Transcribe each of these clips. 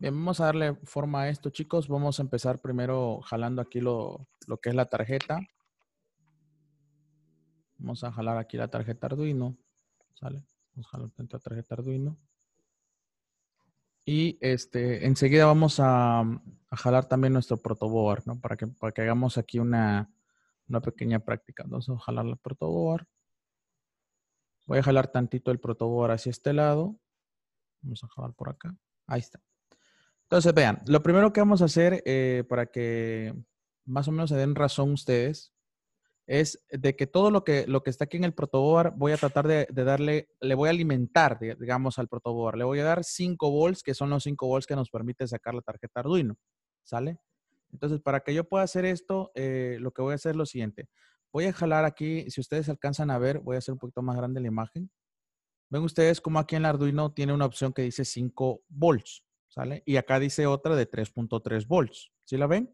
Bien, vamos a darle forma a esto, chicos. Vamos a empezar primero jalando aquí lo, que es la tarjeta. Vamos a jalar aquí la tarjeta Arduino. ¿Sale? Vamos a jalar la tarjeta Arduino. Y este, enseguida vamos a, jalar también nuestro protoboard, ¿no? Para que, para que hagamos aquí una, pequeña práctica. vamos a jalar el protoboard. Voy a jalar tantito el protoboard hacia este lado. Vamos a jalar por acá. Ahí está. Entonces, vean, lo primero que vamos a hacer eh, para que más o menos se den razón ustedes es de que todo lo que, lo que está aquí en el protoboard voy a tratar de, darle, le voy a alimentar, digamos, al protoboard. Le voy a dar 5 volts, que son los 5 volts que nos permite sacar la tarjeta Arduino. ¿Sale? Entonces, para que yo pueda hacer esto, eh, lo que voy a hacer es lo siguiente. Voy a jalar aquí, si ustedes alcanzan a ver, voy a hacer un poquito más grande la imagen. Ven ustedes como aquí en el Arduino tiene una opción que dice 5 volts. ¿sale? Y acá dice otra de 3.3 volts, ¿sí la ven?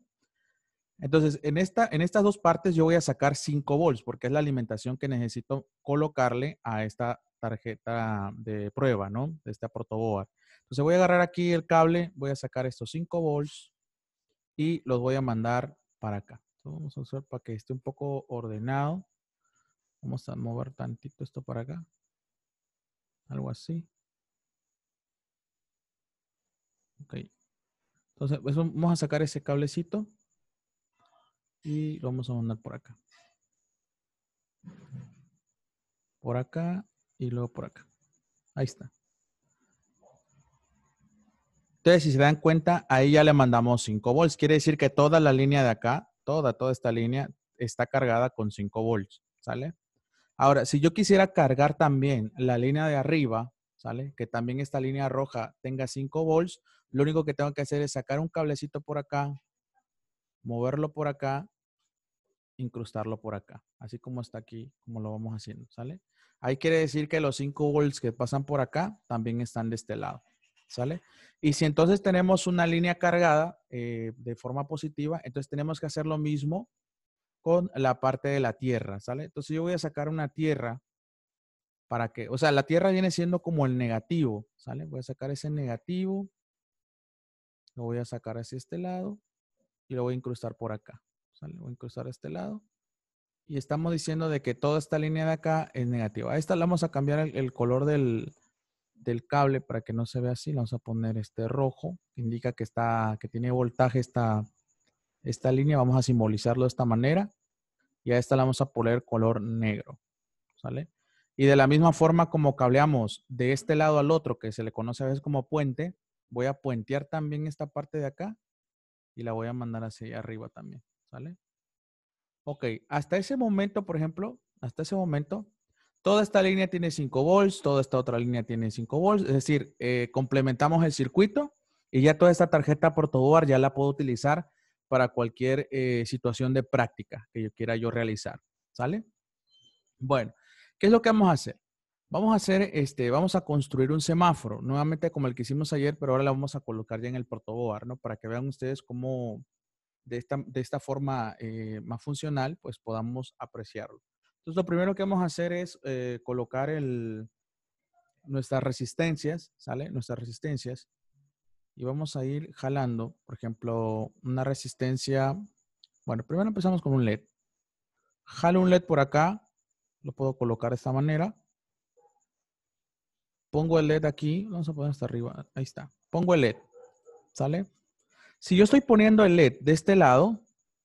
Entonces, en, esta, en estas dos partes yo voy a sacar 5 volts porque es la alimentación que necesito colocarle a esta tarjeta de prueba, ¿no? De esta protoboard. Entonces voy a agarrar aquí el cable, voy a sacar estos 5 volts y los voy a mandar para acá. vamos a usar para que esté un poco ordenado. Vamos a mover tantito esto para acá. Algo así. Ok. Entonces, pues, vamos a sacar ese cablecito y lo vamos a mandar por acá. Por acá y luego por acá. Ahí está. Entonces, si se dan cuenta, ahí ya le mandamos 5 volts. Quiere decir que toda la línea de acá, toda, toda esta línea está cargada con 5 volts, ¿sale? Ahora, si yo quisiera cargar también la línea de arriba, ¿sale? Que también esta línea roja tenga 5 volts, lo único que tengo que hacer es sacar un cablecito por acá, moverlo por acá, incrustarlo por acá, así como está aquí, como lo vamos haciendo, ¿sale? Ahí quiere decir que los 5 volts que pasan por acá también están de este lado, ¿sale? Y si entonces tenemos una línea cargada eh, de forma positiva, entonces tenemos que hacer lo mismo con la parte de la tierra, ¿sale? Entonces yo voy a sacar una tierra para que, o sea, la tierra viene siendo como el negativo, ¿sale? Voy a sacar ese negativo lo voy a sacar hacia este lado y lo voy a incrustar por acá. ¿Sale? Voy a incrustar a este lado. Y estamos diciendo de que toda esta línea de acá es negativa. A esta le vamos a cambiar el, color del, cable para que no se vea así. Le vamos a poner este rojo, que indica que, está, que tiene voltaje esta, esta línea. Vamos a simbolizarlo de esta manera. Y a esta la vamos a poner color negro. ¿Sale? Y de la misma forma como cableamos de este lado al otro, que se le conoce a veces como puente, voy a puentear también esta parte de acá y la voy a mandar hacia arriba también, ¿sale? Ok, hasta ese momento, por ejemplo, hasta ese momento, toda esta línea tiene 5 volts, toda esta otra línea tiene 5 volts, es decir, eh, complementamos el circuito y ya toda esta tarjeta protoboard ya la puedo utilizar para cualquier eh, situación de práctica que yo quiera yo realizar, ¿sale? Bueno, ¿qué es lo que vamos a hacer? Vamos a hacer, este, vamos a construir un semáforo, nuevamente como el que hicimos ayer, pero ahora lo vamos a colocar ya en el protoboard, ¿no? Para que vean ustedes cómo de esta, de esta forma eh, más funcional, pues podamos apreciarlo. Entonces, lo primero que vamos a hacer es eh, colocar nuestras resistencias, ¿sale? Nuestras resistencias. Y vamos a ir jalando, por ejemplo, una resistencia. Bueno, primero empezamos con un LED. Jalo un LED por acá, lo puedo colocar de esta manera Pongo el LED aquí, vamos a poner hasta arriba, ahí está. Pongo el LED, ¿sale? Si yo estoy poniendo el LED de este lado,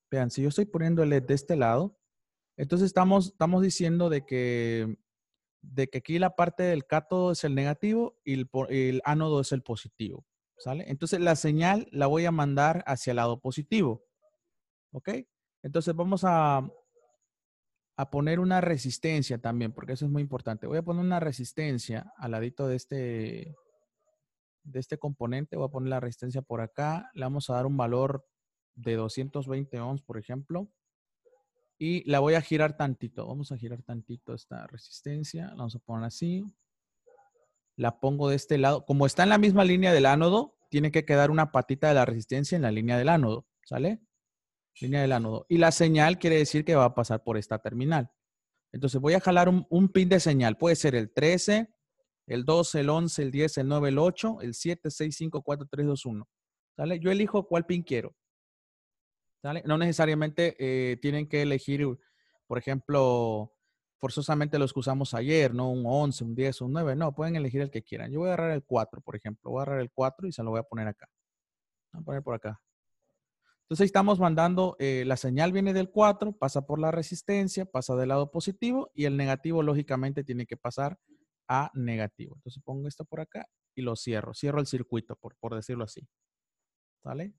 vean, si yo estoy poniendo el LED de este lado, entonces estamos, estamos diciendo de que, de que aquí la parte del cátodo es el negativo y el ánodo es el positivo, ¿sale? Entonces la señal la voy a mandar hacia el lado positivo, ¿ok? Entonces vamos a, a poner una resistencia también, porque eso es muy importante. Voy a poner una resistencia al ladito de este, de este componente. Voy a poner la resistencia por acá. Le vamos a dar un valor de 220 ohms, por ejemplo. Y la voy a girar tantito. Vamos a girar tantito esta resistencia. La vamos a poner así. La pongo de este lado. Como está en la misma línea del ánodo, tiene que quedar una patita de la resistencia en la línea del ánodo. ¿Sale? línea del ánodo. Y la señal quiere decir que va a pasar por esta terminal. Entonces voy a jalar un, pin de señal. Puede ser el 13, el 12, el 11, el 10, el 9, el 8, el 7, 6, 5, 4, 3, 2, 1. ¿Sale? Yo elijo cuál pin quiero. ¿Sale? No necesariamente eh, tienen que elegir, por ejemplo, forzosamente los que usamos ayer, ¿no? Un 11, un 10, un 9. No, pueden elegir el que quieran. Yo voy a agarrar el 4, por ejemplo. Voy a agarrar el 4 y se lo voy a poner acá. Voy a poner por acá. Entonces estamos mandando, eh, la señal viene del 4, pasa por la resistencia, pasa del lado positivo y el negativo lógicamente tiene que pasar a negativo. Entonces pongo esto por acá y lo cierro, cierro el circuito, por, por decirlo así. ¿sale?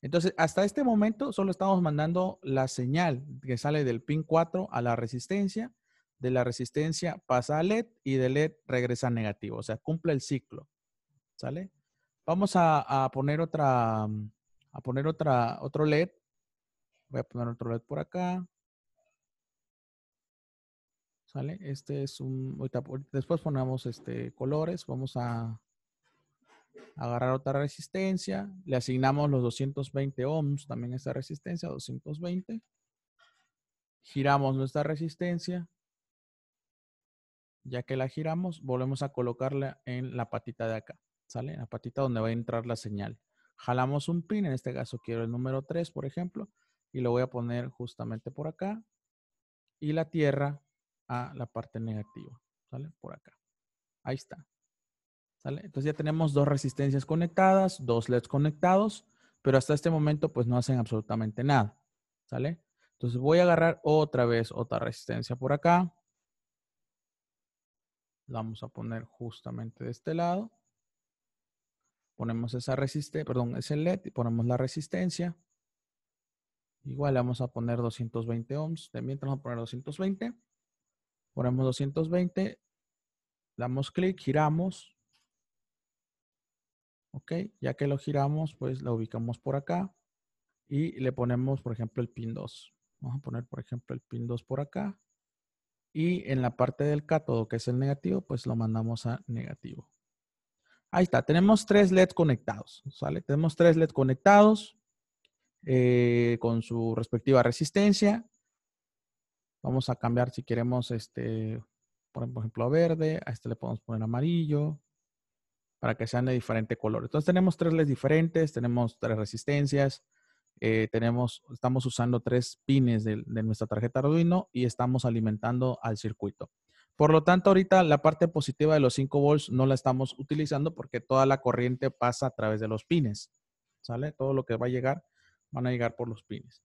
Entonces, hasta este momento solo estamos mandando la señal que sale del pin 4 a la resistencia, de la resistencia pasa a LED y de LED regresa a negativo, o sea, cumple el ciclo. ¿Sale? Vamos a poner otra, a poner otra, otro LED. Voy a poner otro LED por acá. ¿Sale? Este es un... después ponemos este, colores. Vamos a agarrar otra resistencia. Le asignamos los 220 ohms también esta resistencia, 220. Giramos nuestra resistencia. Ya que la giramos, volvemos a colocarla en la patita de acá. ¿Sale? la patita donde va a entrar la señal jalamos un pin, en este caso quiero el número 3, por ejemplo, y lo voy a poner justamente por acá y la tierra a la parte negativa, ¿sale? Por acá. Ahí está. ¿Sale? Entonces ya tenemos dos resistencias conectadas, dos LEDs conectados, pero hasta este momento pues no hacen absolutamente nada, ¿sale? Entonces voy a agarrar otra vez otra resistencia por acá. La vamos a poner justamente de este lado. Ponemos esa resistencia, perdón, es el LED y ponemos la resistencia. Igual vamos a poner 220 ohms. También mientras vamos a poner 220. Ponemos 220. Damos clic, giramos. Ok, ya que lo giramos, pues lo ubicamos por acá. Y le ponemos, por ejemplo, el pin 2. Vamos a poner, por ejemplo, el pin 2 por acá. Y en la parte del cátodo, que es el negativo, pues lo mandamos a negativo. Ahí está, tenemos tres LEDs conectados, ¿sale? Tenemos tres LEDs conectados eh, con su respectiva resistencia. Vamos a cambiar si queremos, este, por ejemplo, a verde, a este le podemos poner amarillo, para que sean de diferente color. Entonces tenemos tres LEDs diferentes, tenemos tres resistencias, eh, tenemos, estamos usando tres pines de nuestra tarjeta Arduino y estamos alimentando al circuito. Por lo tanto, ahorita la parte positiva de los 5 volts no la estamos utilizando porque toda la corriente pasa a través de los pines. ¿Sale? Todo lo que va a llegar, van a llegar por los pines.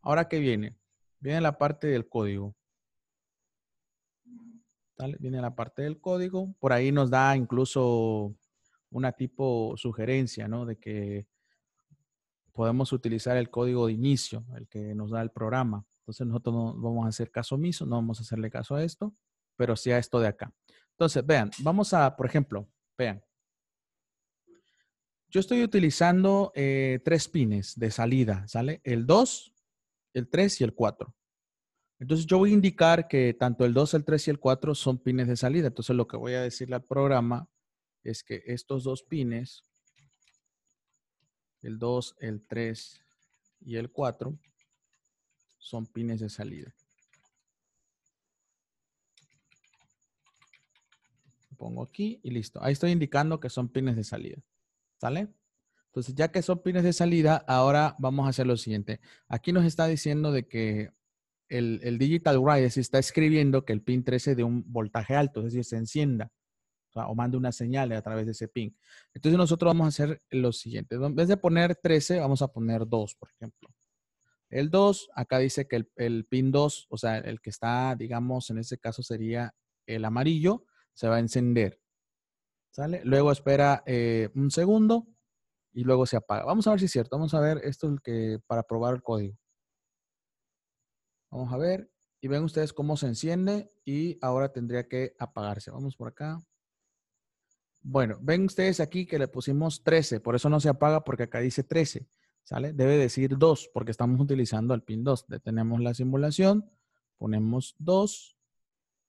Ahora, ¿qué viene? Viene la parte del código. Viene la parte del código. Por ahí nos da incluso una tipo sugerencia, ¿no? De que podemos utilizar el código de inicio, el que nos da el programa. Entonces nosotros no vamos a hacer caso omiso, no vamos a hacerle caso a esto, pero sí a esto de acá. Entonces, vean, vamos a, por ejemplo, vean. Yo estoy utilizando eh, tres pines de salida, ¿sale? El 2, el 3 y el 4. Entonces yo voy a indicar que tanto el 2, el 3 y el 4 son pines de salida. Entonces lo que voy a decirle al programa es que estos dos pines, el 2, el 3 y el 4, son pines de salida. Pongo aquí y listo. Ahí estoy indicando que son pines de salida. ¿Sale? Entonces, ya que son pines de salida, ahora vamos a hacer lo siguiente. Aquí nos está diciendo de que el, Digital Write está escribiendo que el pin 13 de un voltaje alto, es decir, se encienda o, mande una señal a través de ese pin. Entonces, nosotros vamos a hacer lo siguiente. En vez de poner 13, vamos a poner 2, por ejemplo el 2. Acá dice que el, pin 2, o sea, el que está, digamos, en este caso sería el amarillo, se va a encender. ¿Sale? Luego espera eh, un segundo y luego se apaga. Vamos a ver si es cierto. Vamos a ver esto el que para probar el código. Vamos a ver. Y ven ustedes cómo se enciende y ahora tendría que apagarse. Vamos por acá. Bueno, ven ustedes aquí que le pusimos 13. Por eso no se apaga porque acá dice 13. ¿Sale? Debe decir 2 porque estamos utilizando el pin 2. Detenemos la simulación, ponemos 2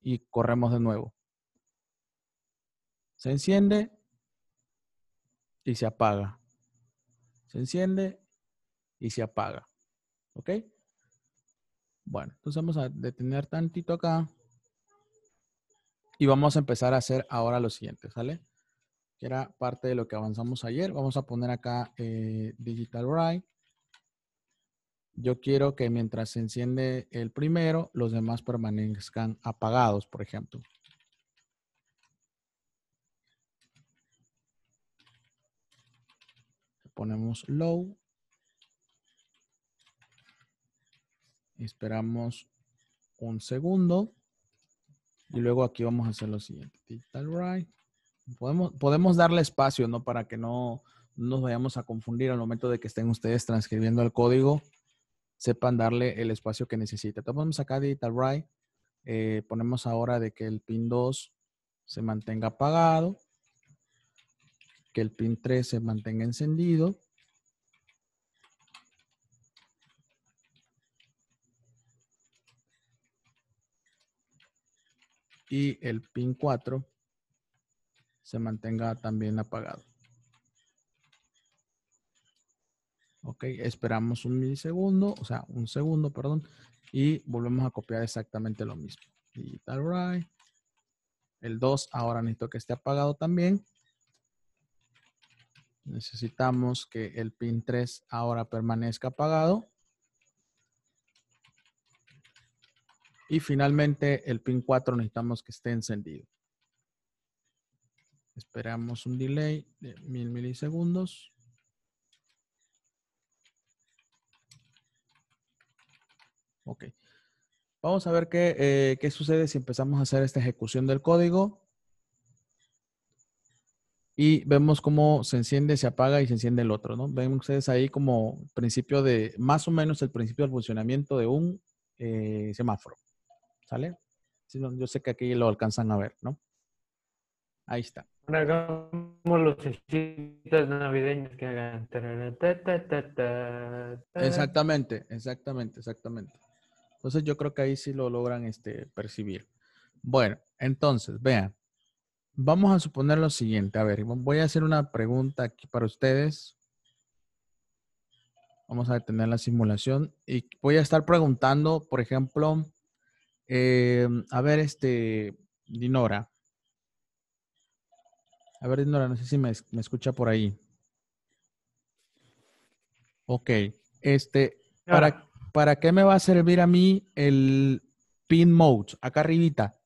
y corremos de nuevo. Se enciende y se apaga. Se enciende y se apaga. ¿Ok? Bueno, entonces vamos a detener tantito acá. Y vamos a empezar a hacer ahora lo siguiente, ¿sale? que era parte de lo que avanzamos ayer. Vamos a poner acá eh, Digital Write. Yo quiero que mientras se enciende el primero, los demás permanezcan apagados, por ejemplo. Ponemos low. Esperamos un segundo. Y luego aquí vamos a hacer lo siguiente. Digital write podemos, darle espacio, ¿no? Para que no nos vayamos a confundir al momento de que estén ustedes transcribiendo el código, sepan darle el espacio que necesita. Tomamos acá Digital Write, eh, ponemos ahora de que el pin 2 se mantenga apagado, que el pin 3 se mantenga encendido. Y el pin 4 se mantenga también apagado. Ok, esperamos un milisegundo, o sea, un segundo, perdón, y volvemos a copiar exactamente lo mismo. Digital El 2 ahora necesito que esté apagado también. Necesitamos que el pin 3 ahora permanezca apagado. Y finalmente el pin 4 necesitamos que esté encendido. Esperamos un delay de mil milisegundos. Ok. Vamos a ver eh, qué, sucede si empezamos a hacer esta ejecución del código. Y vemos cómo se enciende, se apaga y se enciende el otro, ¿no? Ven ustedes ahí como principio de, más o menos el principio del funcionamiento de un eh, semáforo. ¿Sale? Yo sé que aquí lo alcanzan a ver, ¿no? Ahí está. Hagamos los chistes navideños que hagan. Exactamente, exactamente, exactamente. Entonces yo creo que ahí sí lo logran este, percibir. Bueno, entonces, vean. Vamos a suponer lo siguiente. A ver, voy a hacer una pregunta aquí para ustedes. Vamos a detener la simulación. Y voy a estar preguntando, por ejemplo, eh, a ver, este, Dinora, a ver, Dinora, no sé si me, escucha por ahí. Ok. Este, ¿para, ¿para qué me va a servir a mí el pin mode? Acá arribita.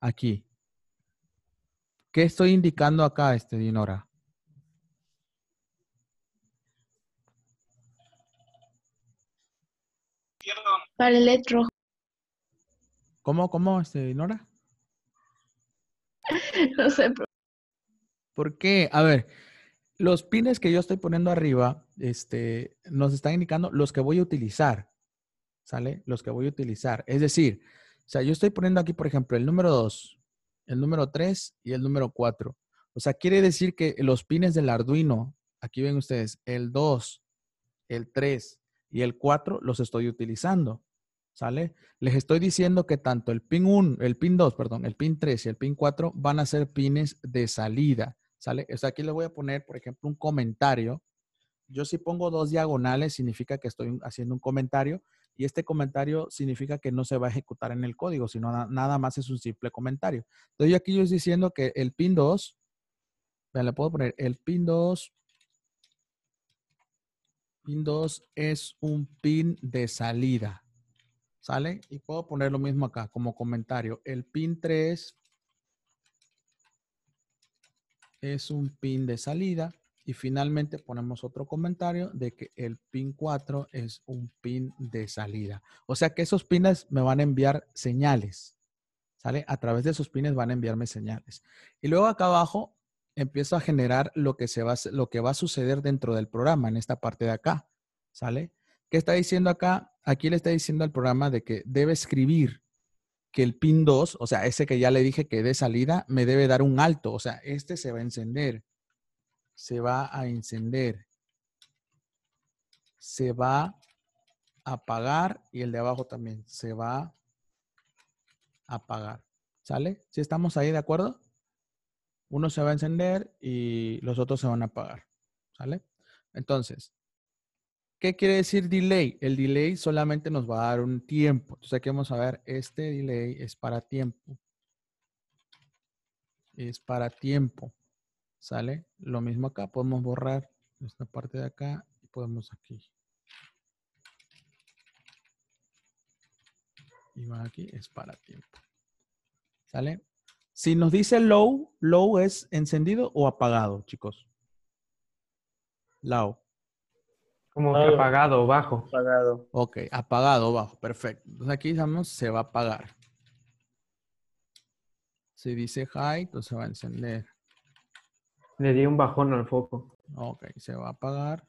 Aquí. ¿Qué estoy indicando acá, este, Dinora? Para el LED ¿Cómo, cómo, este, Dinora? no sé, pero... ¿Por qué? a ver, los pines que yo estoy poniendo arriba, este, nos están indicando los que voy a utilizar, ¿sale? Los que voy a utilizar. Es decir, o sea, yo estoy poniendo aquí, por ejemplo, el número 2, el número 3 y el número 4. O sea, quiere decir que los pines del Arduino, aquí ven ustedes, el 2, el 3 y el 4 los estoy utilizando. ¿Sale? Les estoy diciendo que tanto el pin 1, el pin 2, perdón, el pin 3 y el pin 4 van a ser pines de salida. ¿Sale? aquí le voy a poner, por ejemplo, un comentario. Yo si pongo dos diagonales, significa que estoy haciendo un comentario y este comentario significa que no se va a ejecutar en el código, sino nada más es un simple comentario. Entonces, yo aquí yo estoy diciendo que el pin 2, vean, le puedo poner el pin 2, pin 2 es un pin de salida, ¿sale? Y puedo poner lo mismo acá como comentario. El pin 3 es un pin de salida. Y finalmente ponemos otro comentario de que el pin 4 es un pin de salida. O sea que esos pines me van a enviar señales. ¿Sale? A través de esos pines van a enviarme señales. Y luego acá abajo empiezo a generar lo que, se va, lo que va a suceder dentro del programa, en esta parte de acá. ¿Sale? ¿Qué está diciendo acá? Aquí le está diciendo al programa de que debe escribir que el pin 2, o sea, ese que ya le dije que de salida, me debe dar un alto. O sea, este se va a encender. Se va a encender. Se va a apagar y el de abajo también. Se va a apagar. ¿Sale? ¿Si estamos ahí de acuerdo? Uno se va a encender y los otros se van a apagar. ¿Sale? Entonces, ¿Qué quiere decir delay? El delay solamente nos va a dar un tiempo. Entonces aquí vamos a ver, este delay es para tiempo. Es para tiempo. ¿Sale? Lo mismo acá, podemos borrar esta parte de acá y podemos aquí. Y va aquí, es para tiempo. ¿Sale? Si nos dice low, low es encendido o apagado, chicos. Low. Como apagado bajo. Apagado. Ok, apagado bajo, perfecto. Entonces aquí estamos se va a apagar. Si dice high, entonces pues va a encender. Le di un bajón al foco. Ok, se va a apagar.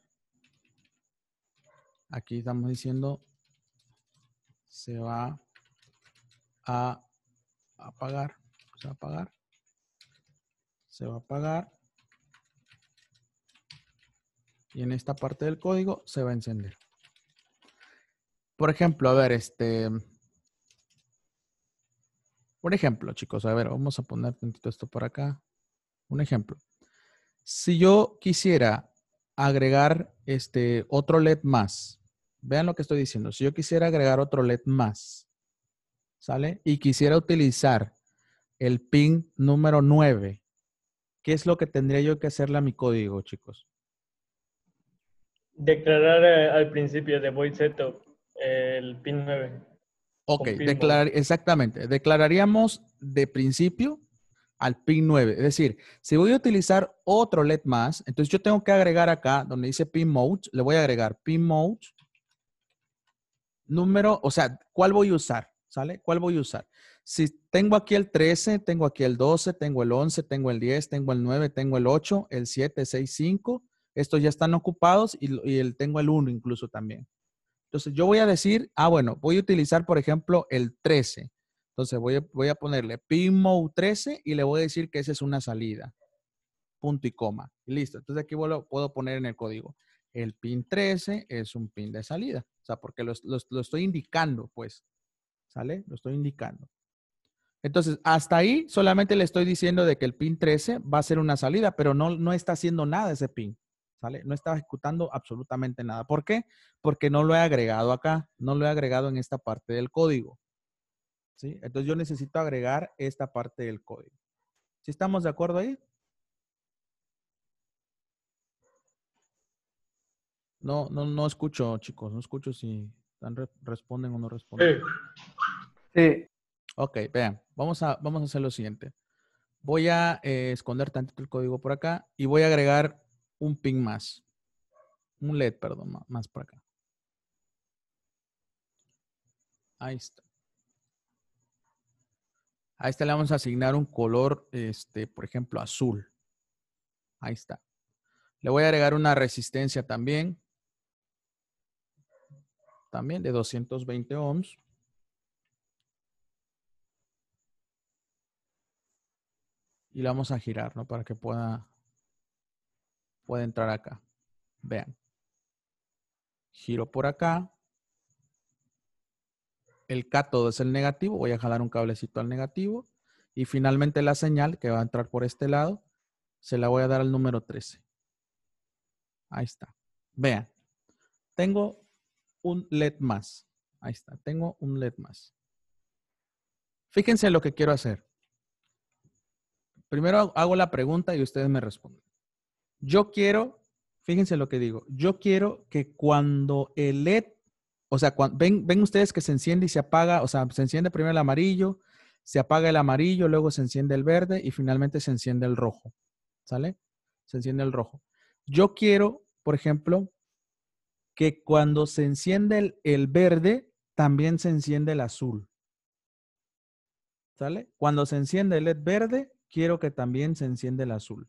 Aquí estamos diciendo se va a apagar. Se va a apagar. Se va a apagar y en esta parte del código se va a encender. Por ejemplo, a ver, este... Por ejemplo, chicos, a ver, vamos a poner esto por acá. Un ejemplo. Si yo quisiera agregar este otro LED más, vean lo que estoy diciendo. Si yo quisiera agregar otro LED más, ¿sale? Y quisiera utilizar el pin número 9, ¿qué es lo que tendría yo que hacerle a mi código, chicos? Declarar eh, al principio de void setup el pin 9. Ok, exactamente. Declararíamos de principio al pin 9. Es decir, si voy a utilizar otro LED más, entonces yo tengo que agregar acá donde dice pin mode, le voy a agregar pin mode número, o sea, ¿cuál voy a usar? ¿Sale? ¿Cuál voy a usar? Si tengo aquí el 13, tengo aquí el 12, tengo el 11, tengo el 10, tengo el 9, tengo el 8, el 7, 6, 5, estos ya están ocupados y, el, tengo el 1 incluso también. Entonces yo voy a decir, ah, bueno, voy a utilizar, por ejemplo, el 13. Entonces voy a, ponerle 13 y le voy a decir que esa es una salida. Punto y coma. Y listo. Entonces aquí lo puedo poner en el código. El pin 13 es un pin de salida. O sea, porque lo, estoy indicando, pues. ¿Sale? Lo estoy indicando. Entonces, hasta ahí solamente le estoy diciendo de que el pin 13 va a ser una salida, pero no, no está haciendo nada ese pin. No estaba ejecutando absolutamente nada. ¿Por qué? Porque no lo he agregado acá, no lo he agregado en esta parte del código. ¿Sí? Entonces yo necesito agregar esta parte del código. ¿Sí estamos de acuerdo ahí? No, no, no escucho, chicos. No escucho si responden o no responden. Sí. Ok, vean. Vamos a, vamos a hacer lo siguiente. Voy a eh, esconder tanto el código por acá y voy a agregar un ping más. Un LED, perdón, más por acá. Ahí está. A esta le vamos a asignar un color, este, por ejemplo, azul. Ahí está. Le voy a agregar una resistencia también. También de 220 ohms. Y la vamos a girar, ¿no? Para que pueda puede entrar acá. Vean. Giro por acá. El cátodo es el negativo. Voy a jalar un cablecito al negativo. Y finalmente la señal que va a entrar por este lado, se la voy a dar al número 13. Ahí está. Vean. Tengo un LED más. Ahí está. Tengo un LED más. Fíjense lo que quiero hacer. Primero hago la pregunta y ustedes me responden. Yo quiero, fíjense lo que digo, yo quiero que cuando el LED, o sea, ven, ustedes que se enciende y se apaga, o sea, se enciende primero el amarillo, se apaga el amarillo, luego se enciende el verde y finalmente se enciende el rojo. ¿Sale? Se enciende el rojo. Yo quiero, por ejemplo, que cuando se enciende el, el verde, también se enciende el azul. ¿Sale? Cuando se enciende el LED verde, quiero que también se enciende el azul.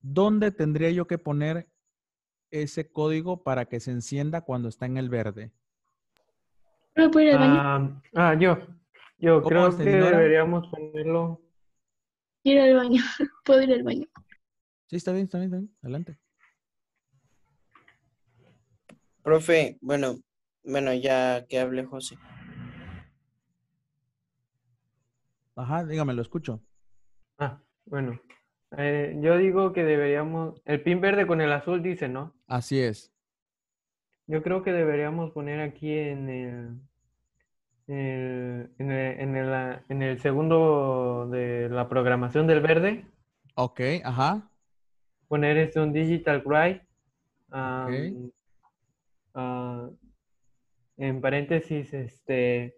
¿Dónde tendría yo que poner ese código para que se encienda cuando está en el verde? No puedo ir ah, ah, yo. Yo creo que deberíamos ponerlo. Ir al baño. Puedo ir al baño. Sí, está bien, está bien, está bien. Adelante. Profe, bueno, bueno, ya que hable José. Ajá, dígame, lo escucho. Ah, bueno. Eh, yo digo que deberíamos, el pin verde con el azul dice, ¿no? Así es. Yo creo que deberíamos poner aquí en el, en, el, segundo de la programación del verde. Ok, ajá. Poner este un digital cry. Ok. Ah, en paréntesis, este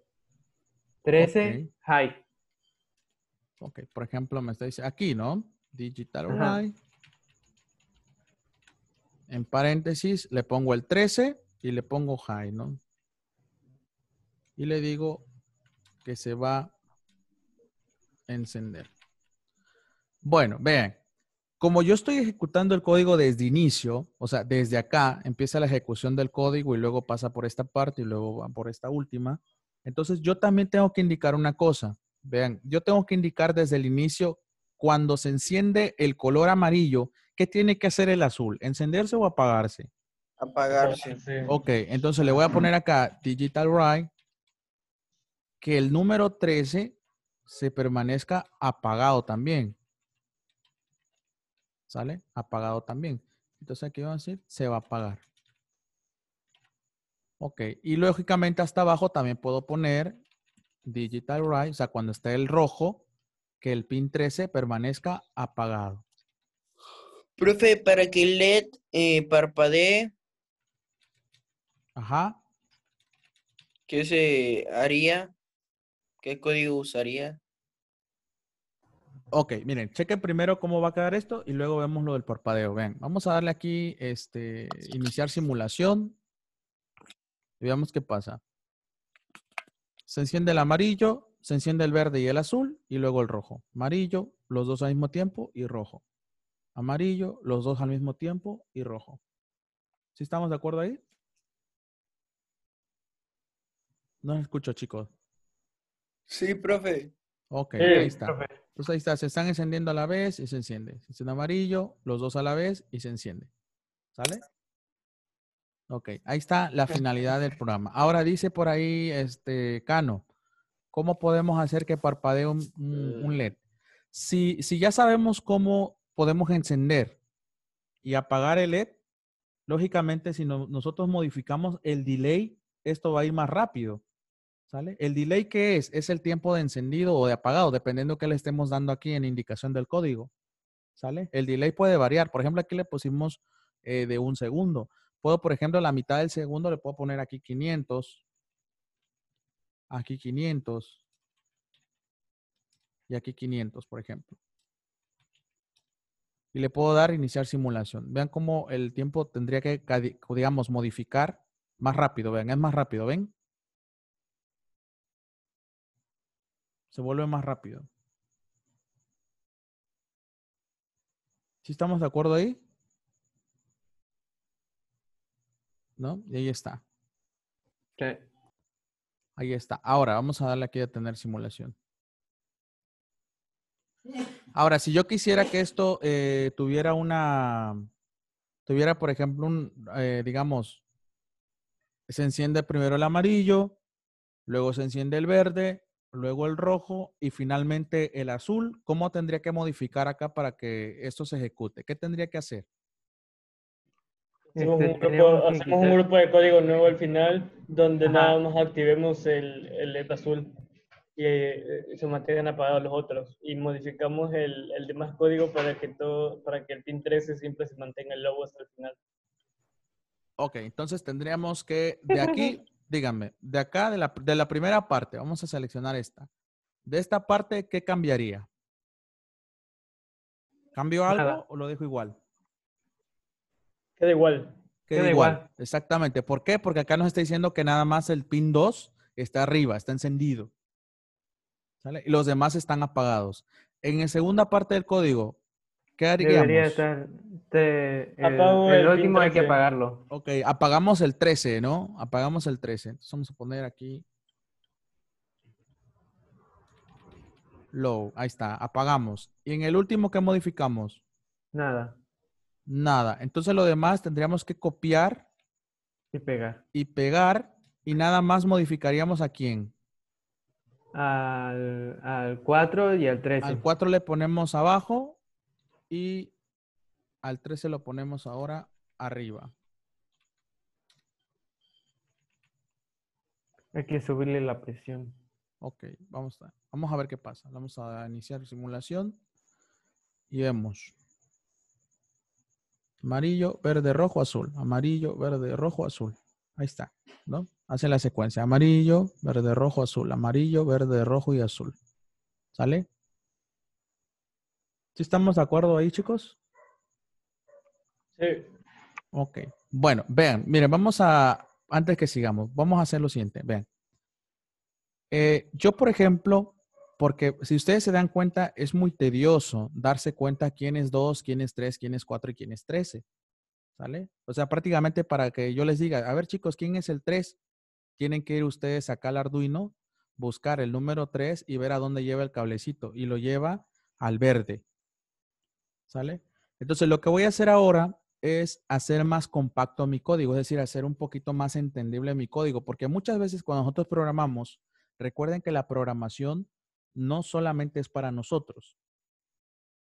13 high. Ok, por ejemplo, me está diciendo aquí, ¿no? Digital high En paréntesis, le pongo el 13 y le pongo high, ¿no? Y le digo que se va a encender. Bueno, vean. Como yo estoy ejecutando el código desde inicio, o sea, desde acá empieza la ejecución del código y luego pasa por esta parte y luego va por esta última. Entonces yo también tengo que indicar una cosa. Vean, yo tengo que indicar desde el inicio cuando se enciende el color amarillo, ¿qué tiene que hacer el azul? ¿Encenderse o apagarse? Apagarse. Ok, entonces le voy a poner acá Digital Write que el número 13 se permanezca apagado también. ¿Sale? Apagado también. Entonces aquí va a decir, se va a apagar. Ok, y lógicamente hasta abajo también puedo poner Digital Write, o sea, cuando esté el rojo, que el pin 13 permanezca apagado. Profe, para que el LED eh, parpadee. Ajá. ¿Qué se haría? ¿Qué código usaría? Ok, miren, chequen primero cómo va a quedar esto y luego vemos lo del parpadeo. Ven, vamos a darle aquí, este, iniciar simulación. veamos qué pasa. Se enciende el amarillo, se enciende el verde y el azul y luego el rojo. Amarillo, los dos al mismo tiempo y rojo. Amarillo, los dos al mismo tiempo y rojo. ¿Sí estamos de acuerdo ahí? No escucho, chicos. Sí, profe. Ok, ahí está. Entonces ahí está, se están encendiendo a la vez y se enciende. Se enciende amarillo, los dos a la vez y se enciende. ¿Sale? Ok, ahí está la finalidad del programa. Ahora dice por ahí, este, Cano, ¿Cómo podemos hacer que parpadee un, mm. LED? Si, si ya sabemos cómo podemos encender y apagar el LED, lógicamente si nosotros modificamos el delay, esto va a ir más rápido. ¿Sale? El delay qué es, es el tiempo de encendido o de apagado, dependiendo qué le estemos dando aquí en indicación del código. ¿Sale? El delay puede variar. Por ejemplo, aquí le pusimos eh, de un segundo. Puedo, por ejemplo, la mitad del segundo le puedo poner aquí 500 aquí 500 y aquí 500, por ejemplo. Y le puedo dar iniciar simulación. Vean cómo el tiempo tendría que, digamos, modificar más rápido. Vean, es más rápido, ¿ven? Se vuelve más rápido. ¿Sí estamos de acuerdo ahí? ¿No? Y ahí está. Okay. Ahí está. Ahora vamos a darle aquí a tener simulación. Ahora, si yo quisiera que esto eh, tuviera una, tuviera, por ejemplo, un, eh, digamos, se enciende primero el amarillo, luego se enciende el verde, luego el rojo y finalmente el azul, ¿cómo tendría que modificar acá para que esto se ejecute? ¿Qué tendría que hacer? Hacemos, un grupo, de código nuevo al final donde nada más activemos el, el azul y eh, eh, se mantengan apagados los otros y modificamos el, el, demás código para que todo para que el pin 13 siempre se mantenga el logo hasta el final. Ok, entonces tendríamos que de aquí, díganme, de acá de la, de la primera parte, vamos a seleccionar esta. De esta parte, ¿qué cambiaría? ¿Cambio algo o lo dejo igual? Queda igual. Queda, igual. Exactamente. ¿Por qué? Porque acá nos está diciendo que nada más el pin 2 está arriba, está encendido. ¿Sale? Y los demás están apagados. En la segunda parte del código, ¿qué haríamos? Debería este, el, último hay que apagarlo. Ok, apagamos el 13, ¿no? Apagamos el 13. Entonces vamos a poner aquí. Low, ahí está, apagamos. ¿Y en el último qué modificamos? Nada. Nada. Entonces lo demás tendríamos que copiar. Y pegar. Y pegar. Y nada más modificaríamos a quién. Al, 4 y al 13. Al 4 le ponemos abajo y al 13 lo ponemos ahora arriba. Hay que subirle la presión. Ok, vamos a, vamos a ver qué pasa. Vamos a iniciar simulación y vemos. Amarillo, verde, rojo, azul. Amarillo, verde, rojo, azul. Ahí está, ¿no? Hacen la secuencia. Amarillo, verde, rojo, azul. Amarillo, verde, rojo y azul. ¿Sale? ¿Sí estamos de acuerdo ahí, chicos? Sí. Ok. Bueno, vean, miren, vamos a, antes que sigamos, vamos a hacer lo siguiente, vean. Eh, yo, por ejemplo, porque si ustedes se dan cuenta, es muy tedioso darse cuenta quién es 2, quién es 3, quién es 4 y quién es 13. ¿Sale? O sea, prácticamente para que yo les diga, a ver chicos, ¿quién es el 3? Tienen que ir ustedes acá al Arduino, buscar el número 3 y ver a dónde lleva el cablecito. Y lo lleva al verde. ¿Sale? Entonces, lo que voy a hacer ahora es hacer más compacto mi código, es decir, hacer un poquito más entendible mi código, porque muchas veces cuando nosotros programamos, recuerden que la programación no solamente es para nosotros.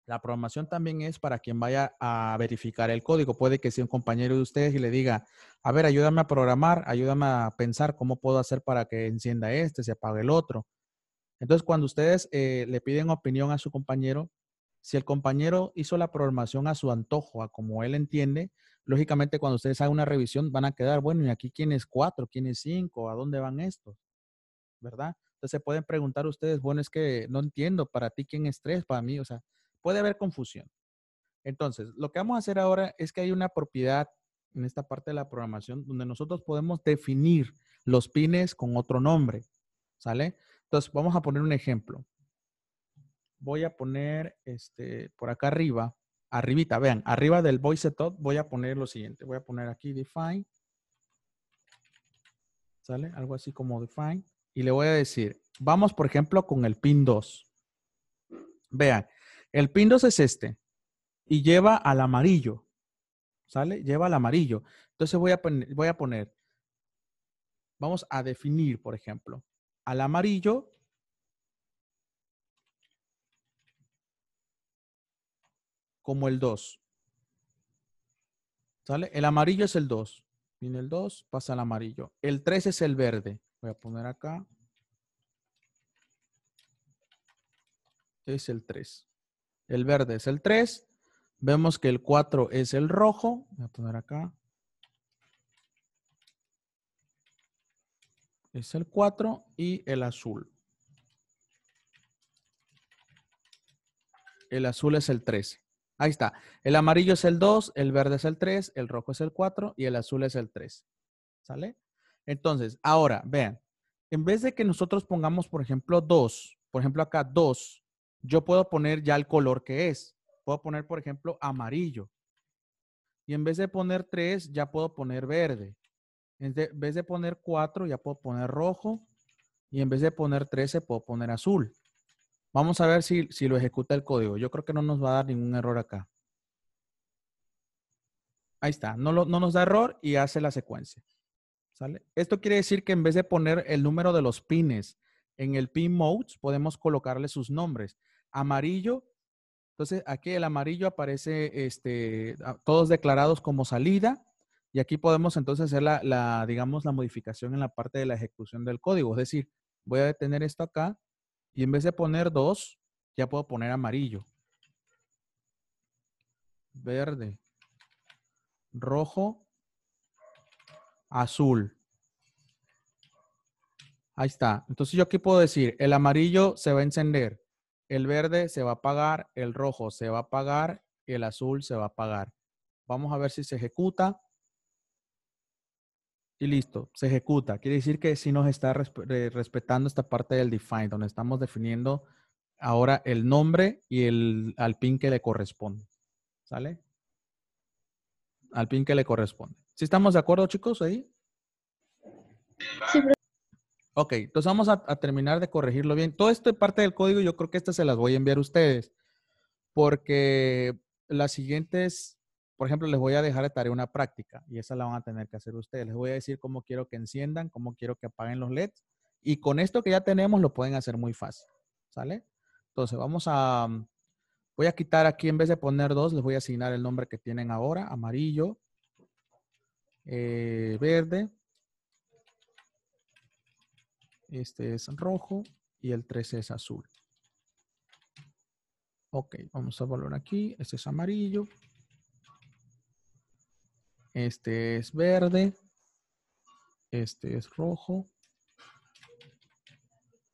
La programación también es para quien vaya a verificar el código. Puede que sea un compañero de ustedes y le diga, a ver, ayúdame a programar, ayúdame a pensar cómo puedo hacer para que encienda este, se apague el otro. Entonces, cuando ustedes eh, le piden opinión a su compañero, si el compañero hizo la programación a su antojo, a como él entiende, lógicamente cuando ustedes hagan una revisión van a quedar, bueno, ¿y aquí quién es cuatro? ¿Quién es cinco? ¿A dónde van estos? ¿Verdad? Entonces se pueden preguntar ustedes, bueno, es que no entiendo para ti quién es tres, para mí, o sea, puede haber confusión. Entonces, lo que vamos a hacer ahora es que hay una propiedad en esta parte de la programación donde nosotros podemos definir los pines con otro nombre, ¿sale? Entonces, vamos a poner un ejemplo. Voy a poner este por acá arriba, arribita, vean, arriba del voice setup voy a poner lo siguiente, voy a poner aquí define ¿sale? Algo así como define y le voy a decir, vamos por ejemplo con el pin 2. Vean, el pin 2 es este y lleva al amarillo. ¿Sale? Lleva al amarillo. Entonces voy a, poner, voy a poner, vamos a definir, por ejemplo, al amarillo como el 2. ¿Sale? El amarillo es el 2. Viene el 2, pasa al amarillo. El 3 es el verde. Voy a poner acá. Es el 3. El verde es el 3. Vemos que el 4 es el rojo. Voy a poner acá. Es el 4 y el azul. El azul es el 3. Ahí está. El amarillo es el 2, el verde es el 3, el rojo es el 4 y el azul es el 3. ¿Sale? Entonces, ahora, vean, en vez de que nosotros pongamos, por ejemplo, dos, por ejemplo, acá dos, yo puedo poner ya el color que es. Puedo poner, por ejemplo, amarillo. Y en vez de poner 3 ya puedo poner verde. En vez de poner 4 ya puedo poner rojo. Y en vez de poner 13, puedo poner azul. Vamos a ver si, lo ejecuta el código. Yo creo que no nos va a dar ningún error acá. Ahí está. no nos da error y hace la secuencia. Esto quiere decir que en vez de poner el número de los pines en el pin modes, podemos colocarle sus nombres. Amarillo, entonces aquí el amarillo aparece este, todos declarados como salida. Y aquí podemos entonces hacer la, digamos, la modificación en la parte de la ejecución del código. Es decir, voy a detener esto acá y en vez de poner dos, ya puedo poner amarillo. Verde. Rojo azul. Ahí está. Entonces yo aquí puedo decir, el amarillo se va a encender, el verde se va a apagar, el rojo se va a apagar, el azul se va a apagar. Vamos a ver si se ejecuta. Y listo, se ejecuta. Quiere decir que sí nos está eh, respetando esta parte del define, donde estamos definiendo ahora el nombre y el al pin que le corresponde. ¿Sale? Al pin que le corresponde. Si estamos de acuerdo, chicos, ahí? Ok, entonces vamos a, terminar de corregirlo bien. Todo esto es parte del código yo creo que esta se las voy a enviar a ustedes porque las siguientes, por ejemplo, les voy a dejar de tarea una práctica y esa la van a tener que hacer ustedes. Les voy a decir cómo quiero que enciendan, cómo quiero que apaguen los LEDs y con esto que ya tenemos lo pueden hacer muy fácil, ¿sale? Entonces vamos a, voy a quitar aquí en vez de poner dos, les voy a asignar el nombre que tienen ahora, amarillo, eh, verde. Este es rojo y el 3 es azul. Ok, vamos a volver aquí. Este es amarillo. Este es verde. Este es rojo.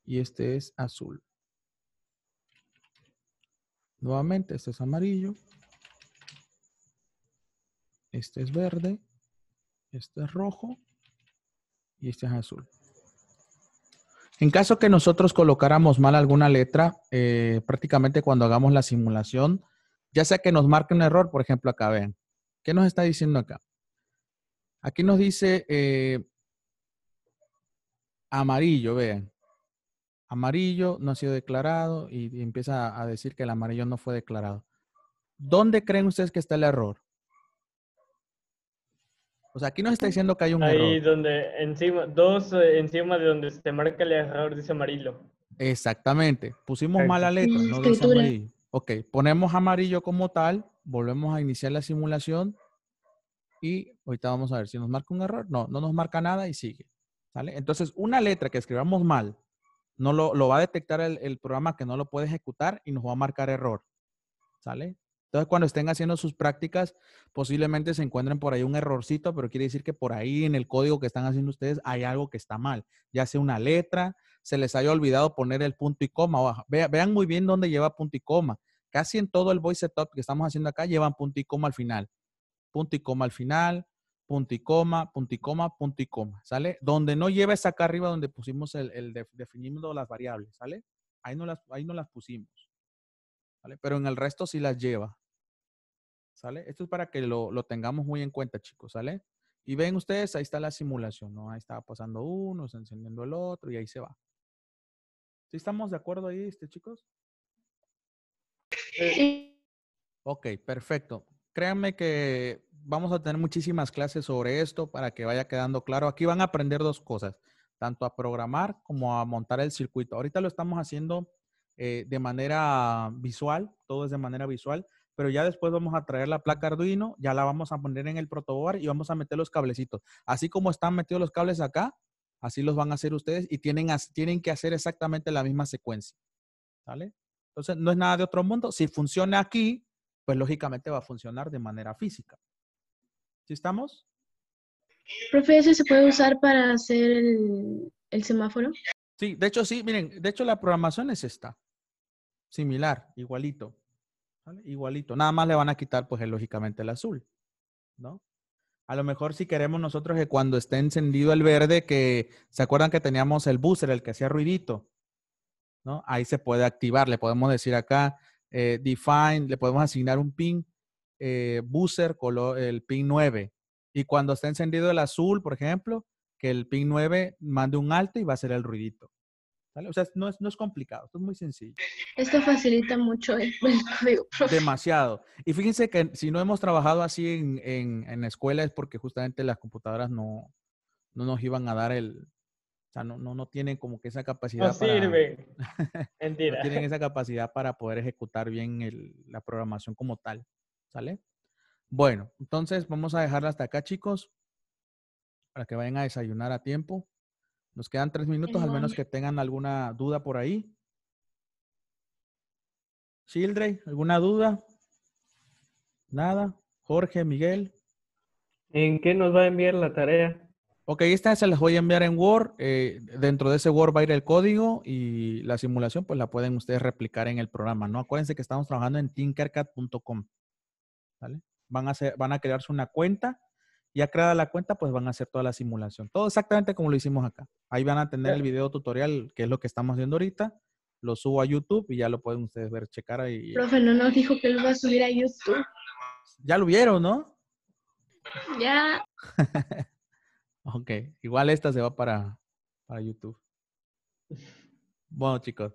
Y este es azul. Nuevamente, este es amarillo. Este es verde. Este es rojo y este es azul. En caso que nosotros colocáramos mal alguna letra, eh, prácticamente cuando hagamos la simulación, ya sea que nos marque un error, por ejemplo, acá vean. ¿Qué nos está diciendo acá? Aquí nos dice eh, amarillo, vean. Amarillo no ha sido declarado y empieza a decir que el amarillo no fue declarado. ¿Dónde creen ustedes que está el error? O sea, aquí nos está diciendo que hay un error. Ahí donde encima, dos eh, encima de donde se marca el error dice amarillo. Exactamente. Pusimos mal la letra, mm, no dice amarillo. Ok, ponemos amarillo como tal, volvemos a iniciar la simulación y ahorita vamos a ver si nos marca un error. No, no nos marca nada y sigue. ¿sale? Entonces, una letra que escribamos mal, no lo, va a detectar el, el, programa que no lo puede ejecutar y nos va a marcar error. ¿Sale? Entonces, cuando estén haciendo sus prácticas, posiblemente se encuentren por ahí un errorcito, pero quiere decir que por ahí en el código que están haciendo ustedes hay algo que está mal, ya sea una letra, se les haya olvidado poner el punto y coma. vean muy bien dónde lleva punto y coma. Casi en todo el voice setup que estamos haciendo acá llevan punto y coma al final. Punto y coma al final, punto y coma, punto y coma, punto y coma, ¿sale? Donde no lleva es acá arriba donde pusimos el, el las variables, ¿sale? Ahí no las, ahí no las pusimos. Pero en el resto sí las lleva. ¿Sale? Esto es para que lo, tengamos muy en cuenta, chicos, ¿sale? Y ven ustedes, ahí está la simulación, ¿no? Ahí estaba pasando uno, está encendiendo el otro y ahí se va. ¿Sí estamos de acuerdo ahí, este, chicos? Sí. Ok, perfecto. Créanme que vamos a tener muchísimas clases sobre esto para que vaya quedando claro. Aquí van a aprender dos cosas, tanto a programar como a montar el circuito. Ahorita lo estamos haciendo eh, de manera visual, todo es de manera visual, pero ya después vamos a traer la placa Arduino, ya la vamos a poner en el protoboard y vamos a meter los cablecitos. Así como están metidos los cables acá, así los van a hacer ustedes y tienen, tienen que hacer exactamente la misma secuencia. ¿Sale? Entonces, no es nada de otro mundo. Si funciona aquí, pues lógicamente va a funcionar de manera física. ¿Sí estamos? Profe, se puede usar para hacer el semáforo? Sí, de hecho sí, miren, de hecho la programación es esta. Similar, igualito. Igualito. Nada más le van a quitar, pues, lógicamente el azul, ¿no? A lo mejor si queremos nosotros que cuando esté encendido el verde, que se acuerdan que teníamos el buzzer, el que hacía ruidito, ¿no? Ahí se puede activar. Le podemos decir acá, eh, define, le podemos asignar un pin booster eh, buzzer, color, el pin 9. Y cuando esté encendido el azul, por ejemplo, que el pin 9 mande un alto y va a ser el ruidito. O sea, no es, complicado, esto es muy sencillo. Esto facilita mucho el, Demasiado. Y fíjense que si no hemos trabajado así en, en, escuela es porque justamente las computadoras no, no nos iban a dar el... O sea, no, no, tienen como que esa capacidad. No sirven. Mentira. tienen esa capacidad para poder ejecutar bien la programación como tal. ¿Sale? Bueno, entonces vamos a dejarla hasta acá, chicos. Para que vayan a desayunar a tiempo. Nos quedan tres minutos, al menos que tengan alguna duda por ahí. Childrey, ¿alguna duda? Nada. Jorge, Miguel. ¿En qué nos va a enviar la tarea? Ok, esta se las voy a enviar en Word. Eh, dentro de ese Word va a ir el código y la simulación pues la pueden ustedes replicar en el programa, ¿no? Acuérdense que estamos trabajando en tinkercad.com. Van, a van a crearse una cuenta ya creada la cuenta, pues van a hacer toda la simulación. Todo exactamente como lo hicimos acá. Ahí van a tener el video tutorial, que es lo que estamos haciendo ahorita. Lo subo a YouTube y ya lo pueden ustedes ver, checar ahí. Profe, no nos dijo que lo va a subir a YouTube. Ya lo vieron, ¿no? Ya. ok, igual esta se va para, para YouTube. Bueno, chicos.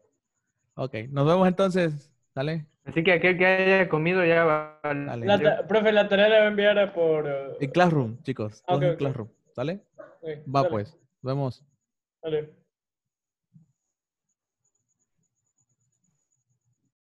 Ok, nos vemos entonces. Dale. Así que aquel que haya comido ya va. Dale, la profe, la tarea la voy a enviar por. En Classroom, chicos. Ah, Classroom. ¿Sale? va pues. Nos vemos. Dale.